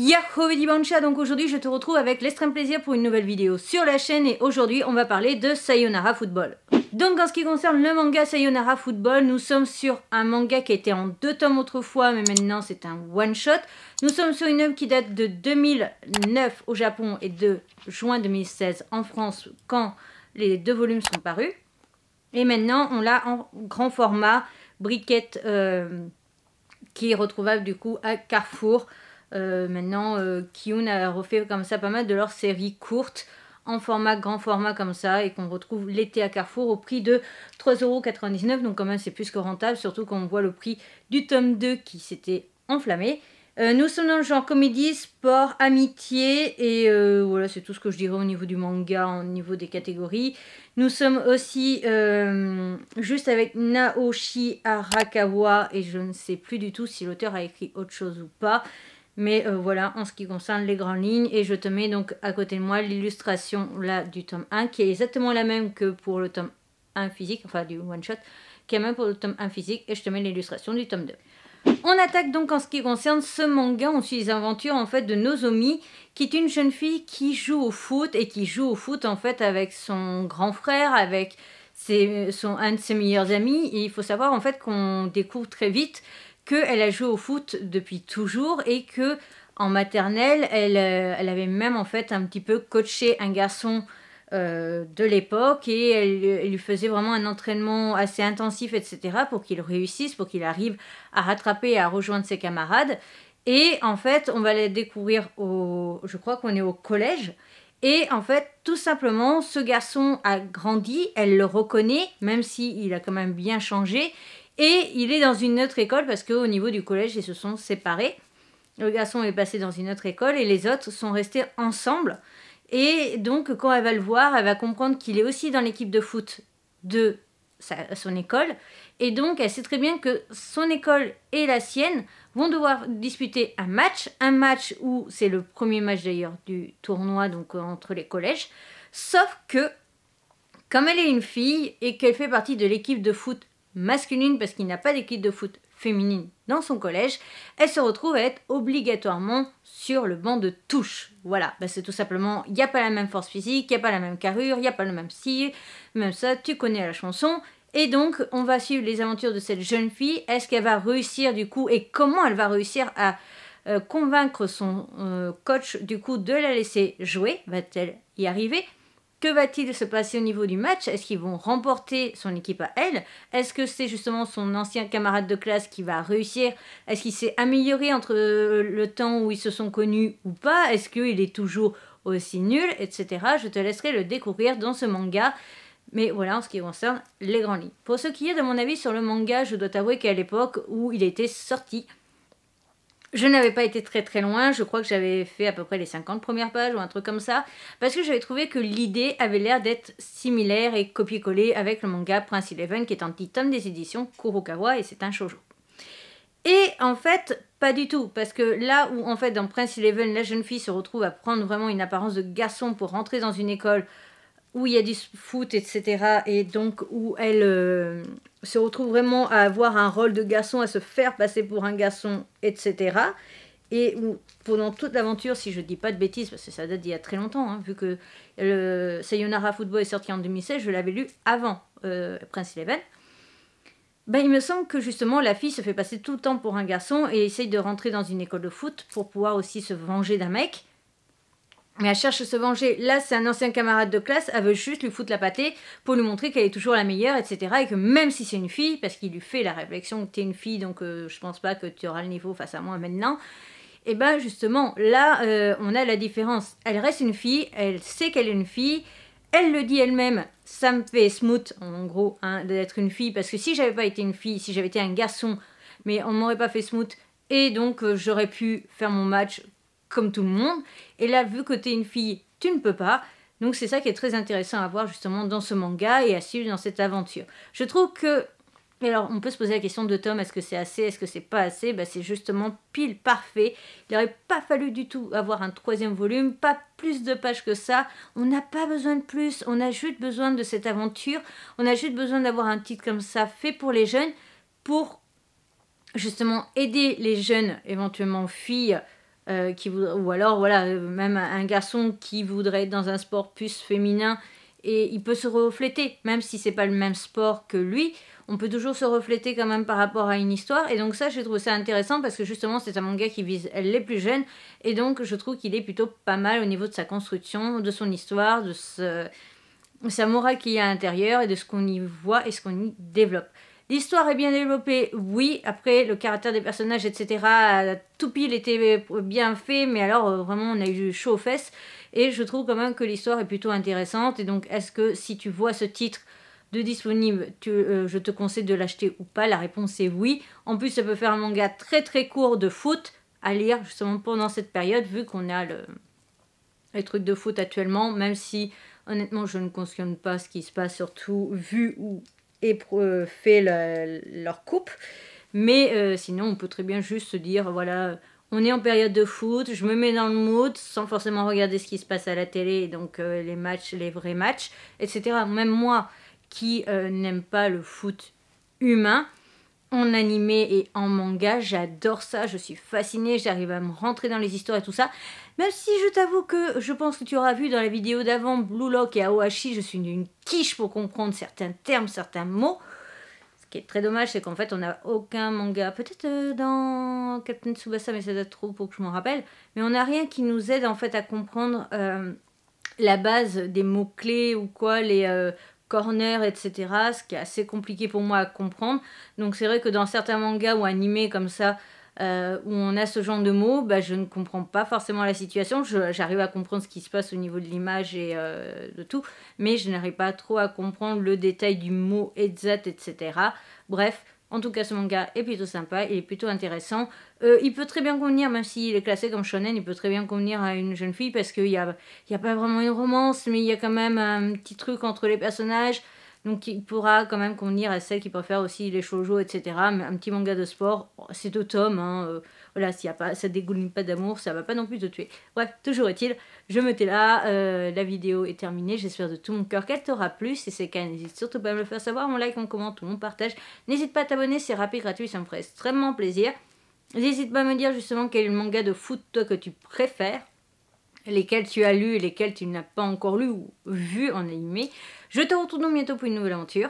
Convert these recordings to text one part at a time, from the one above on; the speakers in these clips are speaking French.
Yahoo Bancha. donc aujourd'hui je te retrouve avec l'extrême plaisir pour une nouvelle vidéo sur la chaîne et aujourd'hui on va parler de Sayonara Football. Donc en ce qui concerne le manga Sayonara Football, nous sommes sur un manga qui était en deux tomes autrefois mais maintenant c'est un one shot. Nous sommes sur une œuvre qui date de 2009 au Japon et de juin 2016 en France quand les deux volumes sont parus. Et maintenant on l'a en grand format, briquette euh, qui est retrouvable du coup à Carrefour. Euh, maintenant, euh, Kyun a refait comme ça pas mal de leurs séries courtes en format grand format comme ça et qu'on retrouve l'été à Carrefour au prix de 3,99€. Donc quand même c'est plus que rentable, surtout qu'on voit le prix du tome 2 qui s'était enflammé. Euh, nous sommes dans le genre comédie, sport, amitié, et voilà, c'est tout ce que je dirais au niveau du manga, au niveau des catégories. Nous sommes aussi juste avec Naoshi Arakawa, et je ne sais plus du tout si l'auteur a écrit autre chose ou pas. Mais euh, voilà, en ce qui concerne les grandes lignes, et je te mets donc à côté de moi l'illustration là du tome 1, qui est exactement la même que pour le tome 1 physique, enfin du one shot, qui est même pour le tome 1 physique, et je te mets l'illustration du tome 2. On attaque donc en ce qui concerne ce manga, on suit les aventures en fait de Nozomi, qui est une jeune fille qui joue au foot et qui joue au foot en fait avec son grand frère, avec ses, son, un de ses meilleurs amis. Et il faut savoir en fait qu'on découvre très vite qu'elle a joué au foot depuis toujours et que en maternelle, elle, euh, elle, avait même en fait un petit peu coaché un garçon euh, de l'époque et elle, lui faisait vraiment un entraînement assez intensif, etc., pour qu'il réussisse, pour qu'il arrive à rattraper et à rejoindre ses camarades. Et en fait, on va les découvrir au. Je crois qu'on est au collège. Et en fait, tout simplement, ce garçon a grandi, elle le reconnaît, même s'il a quand même bien changé. Et il est dans une autre école parce qu'au niveau du collège, ils se sont séparés. Le garçon est passé dans une autre école et les autres sont restés ensemble. Et donc, quand elle va le voir, elle va comprendre qu'il est aussi dans l'équipe de foot de son école. Et donc, elle sait très bien que son école et la sienne vont devoir disputer un match. Un match où c'est le premier match d'ailleurs du tournoi, donc entre les collèges. Sauf que, comme elle est une fille et qu'elle fait partie de l'équipe de foot masculine parce qu'il n'a pas d'équipe de foot féminine dans son collège, elle se retrouve à être obligatoirement sur le banc de touche. Voilà, bah, c'est tout simplement, il n'y a pas la même force physique, il n'y a pas la même carrure, il n'y a pas le même style, même ça, tu connais la chanson. Et donc, on va suivre les aventures de cette jeune fille. Est-ce qu'elle va réussir du coup et comment elle va réussir à euh, convaincre son euh, coach du coup de la laisser jouer Va-t-elle y arriver que va-t-il se passer au niveau du match Est-ce qu'ils vont remporter son équipe à elle Est-ce que c'est justement son ancien camarade de classe qui va réussir Est-ce qu'il s'est amélioré entre euh, le temps où ils se sont connus ou pas Est-ce qu'il est toujours aussi nul Etc. Je te laisserai le découvrir dans ce manga. Mais voilà en ce qui concerne les grands lits. Pour ce qui est de mon avis sur le manga, je dois t'avouer qu'à l'époque où il était sorti, je n'avais pas été très très loin, je crois que j'avais fait à peu près les 50 premières pages ou un truc comme ça, parce que j'avais trouvé que l'idée avait l'air d'être similaire et copier-coller avec le manga Prince Eleven qui est un petit tome des éditions Kurokawa et c'est un shoujo. Et en fait, pas du tout, parce que là où en fait dans Prince Eleven, la jeune fille se retrouve à prendre vraiment une apparence de garçon pour rentrer dans une école où il y a du foot, etc. Et donc où elle euh, se retrouve vraiment à avoir un rôle de garçon, à se faire passer pour un garçon, etc. Et où pendant toute l'aventure, si je ne dis pas de bêtises, parce que ça date d'il y a très longtemps, hein, vu que le euh, Sayonara Football est sorti en 2016, je l'avais lu avant euh, Prince Eleven. Ben, il me semble que justement la fille se fait passer tout le temps pour un garçon et essaye de rentrer dans une école de foot pour pouvoir aussi se venger d'un mec. Mais elle cherche à se venger. Là, c'est un ancien camarade de classe, elle veut juste lui foutre la pâtée pour lui montrer qu'elle est toujours la meilleure, etc. Et que même si c'est une fille, parce qu'il lui fait la réflexion que t'es une fille, donc euh, je pense pas que tu auras le niveau face à moi maintenant. Et eh ben justement, là, euh, on a la différence. Elle reste une fille, elle sait qu'elle est une fille, elle le dit elle-même, ça me fait smooth, en gros, hein, d'être une fille, parce que si j'avais pas été une fille, si j'avais été un garçon, mais on m'aurait pas fait smooth, et donc euh, j'aurais pu faire mon match comme tout le monde. Et là, vu que t'es une fille, tu ne peux pas. Donc c'est ça qui est très intéressant à voir justement dans ce manga et à suivre dans cette aventure. Je trouve que... Alors on peut se poser la question de Tom, est-ce que c'est assez, est-ce que c'est pas assez ben, C'est justement pile parfait. Il n'aurait pas fallu du tout avoir un troisième volume, pas plus de pages que ça. On n'a pas besoin de plus, on a juste besoin de cette aventure, on a juste besoin d'avoir un titre comme ça fait pour les jeunes, pour justement aider les jeunes, éventuellement filles, euh, ou alors voilà, euh, même un garçon qui voudrait être dans un sport plus féminin et il peut se refléter, même si c'est pas le même sport que lui, on peut toujours se refléter quand même par rapport à une histoire. Et donc ça, je trouve ça intéressant parce que justement, c'est un manga qui vise les plus jeunes et donc je trouve qu'il est plutôt pas mal au niveau de sa construction, de son histoire, de sa morale qu'il y a à l'intérieur et de ce qu'on y voit et ce qu'on y développe. L'histoire est bien développée, oui. Après, le caractère des personnages, etc. Euh, tout pile était bien fait, mais alors euh, vraiment, on a eu chaud aux fesses. Et je trouve quand même que l'histoire est plutôt intéressante. Et donc, est-ce que si tu vois ce titre de disponible, euh, je te conseille de l'acheter ou pas La réponse est oui. En plus, ça peut faire un manga très très court de foot à lire justement pendant cette période, vu qu'on a le, les trucs de foot actuellement, même si honnêtement, je ne consomme pas ce qui se passe, surtout vu où et euh, fait leur coupe. Mais euh, sinon, on peut très bien juste se dire, voilà, on est en période de foot, je me mets dans le mood sans forcément regarder ce qui se passe à la télé, donc euh, les matchs, les vrais matchs, etc. Même moi qui n'aime pas le foot humain, en animé et en manga, j'adore ça, je suis fascinée, j'arrive à me rentrer dans les histoires et tout ça. Même si je t'avoue que je pense que tu auras vu dans la vidéo d'avant Blue Lock et Aohashi, je suis une quiche pour comprendre certains termes, certains mots. Ce qui est très dommage, c'est qu'en fait, on n'a aucun manga. Peut-être euh, dans Captain Tsubasa, mais ça date trop pour que je m'en rappelle. Mais on n'a rien qui nous aide en fait à comprendre euh, la base des mots-clés ou quoi, les euh, corners, etc. Ce qui est assez compliqué pour moi à comprendre. Donc c'est vrai que dans certains mangas ou animés comme ça, euh, où on a ce genre de mots, bah, je ne comprends pas forcément la situation. J'arrive à comprendre ce qui se passe au niveau de l'image et euh, de tout, mais je n'arrive pas trop à comprendre le détail du mot exact, etc. Bref, en tout cas, ce manga est plutôt sympa, il est plutôt intéressant. Euh, il peut très bien convenir, même s'il est classé comme shonen, il peut très bien convenir à une jeune fille parce qu'il n'y a, y a pas vraiment une romance, mais il y a quand même un petit truc entre les personnages. Donc il pourra quand même convenir à celles qui préfèrent aussi les shoujo, etc. Mais un petit manga de sport, c'est deux hein, voilà, s'il y a pas, ça dégouline pas d'amour, ça va pas non plus te tuer. Bref, toujours est-il, je me tais là. Euh, la vidéo est terminée. J'espère de tout mon cœur qu'elle t'aura plu. Si c'est le cas, n'hésite surtout pas à me le faire savoir. Mon like, mon commente, mon partage. N'hésite pas à t'abonner, c'est rapide, gratuit, ça me ferait extrêmement plaisir. N'hésite pas à me dire justement quel est le manga de foot toi que tu préfères lesquels tu as lu et lesquels tu n'as pas encore lu ou vu en animé. Je te retrouve bientôt pour une nouvelle aventure.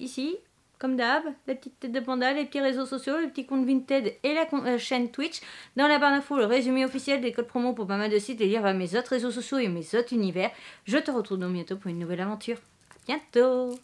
Ici, comme d'hab, la petite tête de panda, les petits réseaux sociaux, le petit compte Vinted et la, euh, chaîne Twitch. Dans la barre d'infos, le résumé officiel des codes promo pour pas mal de sites et lire vers mes autres réseaux sociaux et mes autres univers. Je te retrouve bientôt pour une nouvelle aventure. bientôt